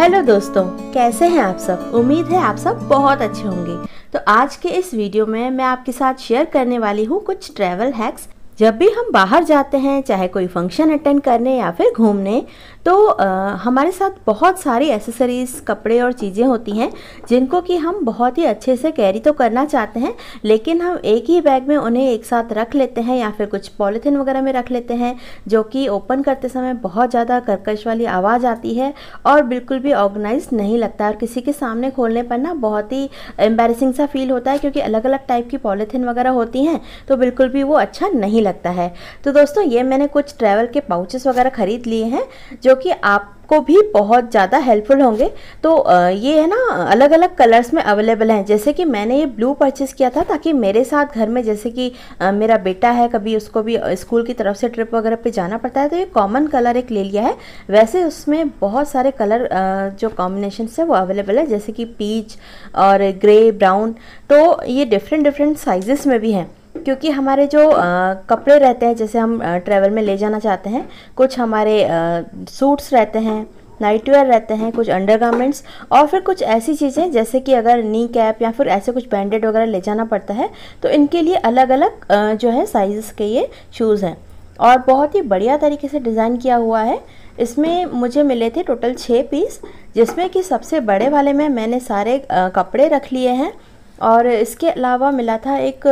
Hello दोस्तों कैसे हैं आप सब उम्मीद है आप सब बहुत अच्छे होंगे तो आज के इस वीडियो में मैं आपके साथ शेयर करने वाली हूँ कुछ ट्रैवल हैक्स जब भी हम बाहर जाते हैं चाहे कोई फंक्शन अटेंड करने या फिर घूमने तो आ, हमारे साथ बहुत सारी एसेसरीज़ कपड़े और चीज़ें होती हैं जिनको कि हम बहुत ही अच्छे से कैरी तो करना चाहते हैं लेकिन हम एक ही बैग में उन्हें एक साथ रख लेते हैं या फिर कुछ पॉलीथीन वगैरह में रख लेते हैं जो कि ओपन करते समय बहुत ज़्यादा कर्कश वाली आवाज़ आती है और बिल्कुल भी ऑर्गेनाइज नहीं लगता और किसी के सामने खोलने पर ना बहुत ही एम्बेरसिंग सा फील होता है क्योंकि अलग अलग टाइप की पॉलीथीन वगैरह होती हैं तो बिल्कुल भी वो अच्छा नहीं लगता है तो दोस्तों ये मैंने कुछ ट्रैवल के पाउचेस वगैरह ख़रीद लिए हैं जो कि आप को भी बहुत ज़्यादा हेल्पफुल होंगे तो ये है ना अलग अलग कलर्स में अवेलेबल हैं जैसे कि मैंने ये ब्लू परचेज़ किया था ताकि मेरे साथ घर में जैसे कि मेरा बेटा है कभी उसको भी स्कूल की तरफ से ट्रिप वगैरह पे जाना पड़ता है तो ये कॉमन कलर एक ले लिया है वैसे उसमें बहुत सारे कलर जो कॉम्बिनेशन है वो अवेलेबल है जैसे कि पीच और ग्रे ब्राउन तो ये डिफरेंट डिफरेंट साइजेस में भी हैं क्योंकि हमारे जो आ, कपड़े रहते हैं जैसे हम ट्रैवल में ले जाना चाहते हैं कुछ हमारे आ, सूट्स रहते हैं नाइट वेयर रहते हैं कुछ अंडरगारमेंट्स और फिर कुछ ऐसी चीज़ें जैसे कि अगर नी कैप या फिर ऐसे कुछ बैंडेड वगैरह ले जाना पड़ता है तो इनके लिए अलग अलग जो है साइज़ के ये शूज़ हैं और बहुत ही बढ़िया तरीके से डिज़ाइन किया हुआ है इसमें मुझे मिले थे टोटल छः पीस जिसमें कि सबसे बड़े वाले में मैंने सारे कपड़े रख लिए हैं और इसके अलावा मिला था एक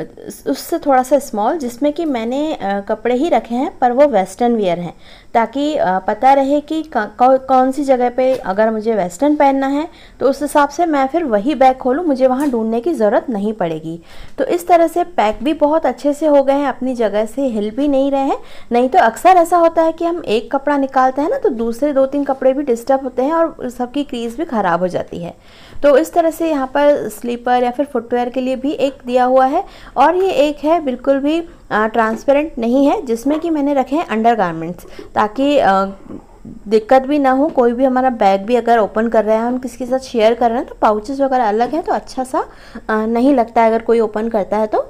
उससे थोड़ा सा स्मॉल जिसमें कि मैंने कपड़े ही रखे हैं पर वो वेस्टर्न वेयर हैं ताकि पता रहे कि कौन सी जगह पे अगर मुझे वेस्टर्न पहनना है तो उस हिसाब से मैं फिर वही बैग खोलूँ मुझे वहाँ ढूंढने की ज़रूरत नहीं पड़ेगी तो इस तरह से पैक भी बहुत अच्छे से हो गए हैं अपनी जगह से हिल भी नहीं रहे हैं नहीं तो अक्सर ऐसा होता है कि हम एक कपड़ा निकालते हैं ना तो दूसरे दो तीन कपड़े भी डिस्टर्ब होते हैं और सबकी क्रीज़ भी ख़राब हो जाती है तो इस तरह से यहाँ पर स्लीपर या फिर फुटवेयर के लिए भी एक दिया हुआ है और ये एक है बिल्कुल भी ट्रांसपेरेंट नहीं है जिसमें कि मैंने रखे हैं अंडर गारमेंट्स ताकि दिक्कत भी ना हो कोई भी हमारा बैग भी अगर ओपन कर रहा है हम किसी के साथ शेयर कर रहे हैं तो पाउचेस वगैरह अलग हैं तो अच्छा सा नहीं लगता है अगर कोई ओपन करता है तो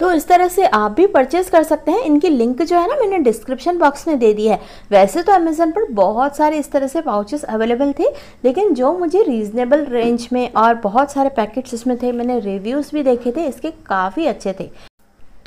तो इस तरह से आप भी परचेज़ कर सकते हैं इनकी लिंक जो है ना मैंने डिस्क्रिप्शन बॉक्स में दे दी है वैसे तो अमेज़न पर बहुत सारे इस तरह से पाउचेस अवेलेबल थे लेकिन जो मुझे रीज़नेबल रेंज में और बहुत सारे पैकेट्स इसमें थे मैंने रिव्यूज़ भी देखे थे इसके काफ़ी अच्छे थे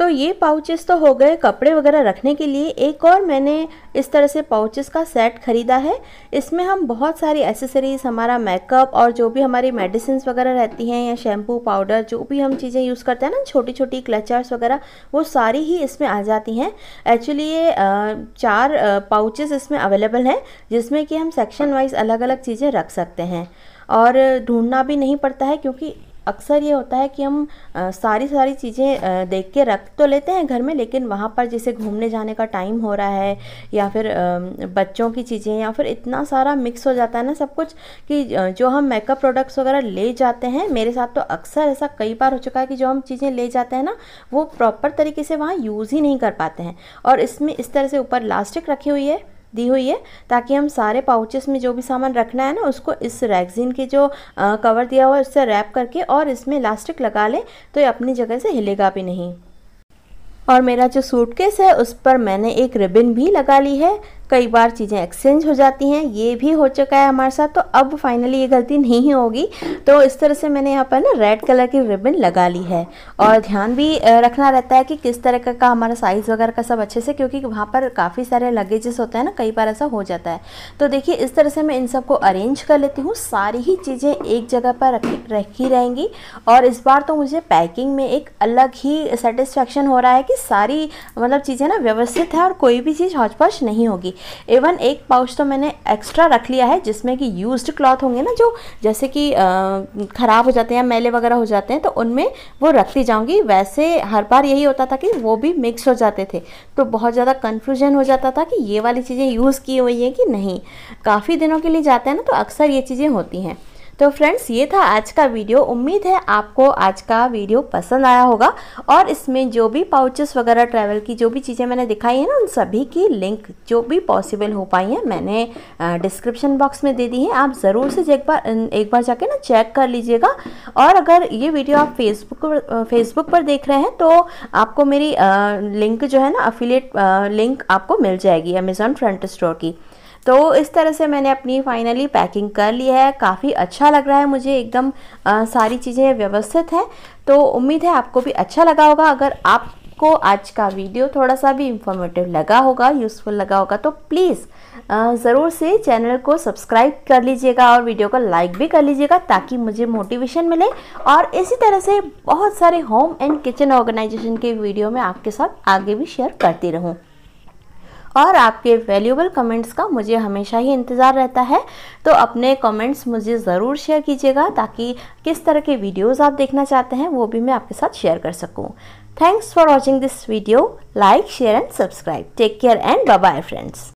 तो ये पाउचेस तो हो गए कपड़े वगैरह रखने के लिए एक और मैंने इस तरह से पाउचेस का सेट ख़रीदा है इसमें हम बहुत सारी एसेसरीज़ हमारा मेकअप और जो भी हमारी मेडिसिन वगैरह रहती हैं या शैम्पू पाउडर जो भी हम चीज़ें यूज़ करते हैं ना छोटी छोटी क्लचर्स वगैरह वो सारी ही इसमें आ जाती हैं एक्चुअली ये चार पाउचेस इसमें अवेलेबल हैं जिसमें कि हम सेक्शन वाइज अलग अलग चीज़ें रख सकते हैं और ढूंढना भी नहीं पड़ता है क्योंकि अक्सर ये होता है कि हम सारी सारी चीज़ें देख के रख तो लेते हैं घर में लेकिन वहाँ पर जैसे घूमने जाने का टाइम हो रहा है या फिर बच्चों की चीज़ें या फिर इतना सारा मिक्स हो जाता है ना सब कुछ कि जो हम मेकअप प्रोडक्ट्स वगैरह ले जाते हैं मेरे साथ तो अक्सर ऐसा कई बार हो चुका है कि जो हम चीज़ें ले जाते हैं ना वो प्रॉपर तरीके से वहाँ यूज़ ही नहीं कर पाते हैं और इसमें इस तरह से ऊपर लास्टिक रखी हुई है दी हुई है ताकि हम सारे पाउचेस में जो भी सामान रखना है ना उसको इस रैगजीन के जो आ, कवर दिया हुआ है उससे रैप करके और इसमें इलास्टिक लगा लें तो ये अपनी जगह से हिलेगा भी नहीं और मेरा जो सूटकेस है उस पर मैंने एक रिबन भी लगा ली है कई बार चीज़ें एक्सचेंज हो जाती हैं ये भी हो चुका है हमारे साथ तो अब फाइनली ये गलती नहीं होगी तो इस तरह से मैंने यहाँ पर ना रेड कलर की रिबन लगा ली है और ध्यान भी रखना रहता है कि किस तरह का, का हमारा साइज़ वगैरह का सब अच्छे से क्योंकि वहाँ पर काफ़ी सारे लगेजेस होते हैं ना कई बार ऐसा हो जाता है तो देखिए इस तरह से मैं इन सबको अरेंज कर लेती हूँ सारी ही चीज़ें एक जगह पर रखी रखी रहेंगी और इस बार तो मुझे पैकिंग में एक अलग ही सेटिस्फेक्शन हो रहा है कि सारी मतलब चीज़ें ना व्यवस्थित है और कोई भी चीज़ हौच नहीं होगी एवन एक पाउच तो मैंने एक्स्ट्रा रख लिया है जिसमें कि यूज्ड क्लॉथ होंगे ना जो जैसे कि ख़राब हो जाते हैं या मेले वगैरह हो जाते हैं तो उनमें वो रखती जाऊँगी वैसे हर बार यही होता था कि वो भी मिक्स हो जाते थे तो बहुत ज़्यादा कन्फ्यूजन हो जाता था कि ये वाली चीज़ें यूज़ की हुई हैं कि नहीं काफ़ी दिनों के लिए जाते हैं ना तो अक्सर ये चीज़ें होती हैं तो फ्रेंड्स ये था आज का वीडियो उम्मीद है आपको आज का वीडियो पसंद आया होगा और इसमें जो भी पाउचेस वगैरह ट्रैवल की जो भी चीज़ें मैंने दिखाई हैं ना उन सभी की लिंक जो भी पॉसिबल हो पाई है मैंने डिस्क्रिप्शन बॉक्स में दे दी है आप ज़रूर से एक बार एक बार जाके ना चेक कर लीजिएगा और अगर ये वीडियो आप फेसबुक फेसबुक पर देख रहे हैं तो आपको मेरी लिंक जो है ना अफिलेट लिंक आपको मिल जाएगी अमेज़ॉन फ्रंट स्टोर की तो इस तरह से मैंने अपनी फाइनली पैकिंग कर ली है काफ़ी अच्छा लग रहा है मुझे एकदम आ, सारी चीज़ें व्यवस्थित हैं तो उम्मीद है आपको भी अच्छा लगा होगा अगर आप आपको आज का वीडियो थोड़ा सा भी इंफॉर्मेटिव लगा होगा यूज़फुल लगा होगा तो प्लीज़ ज़रूर से चैनल को सब्सक्राइब कर लीजिएगा और वीडियो को लाइक भी कर लीजिएगा ताकि मुझे मोटिवेशन मिले और इसी तरह से बहुत सारे होम एंड किचन ऑर्गेनाइजेशन के वीडियो मैं आपके साथ आगे भी शेयर करती रहूँ और आपके वैल्यूबल कमेंट्स का मुझे हमेशा ही इंतज़ार रहता है तो अपने कमेंट्स मुझे ज़रूर शेयर कीजिएगा ताकि किस तरह के वीडियोस आप देखना चाहते हैं वो भी मैं आपके साथ शेयर कर सकूं। Thanks for watching this video like share and subscribe take care and bye friends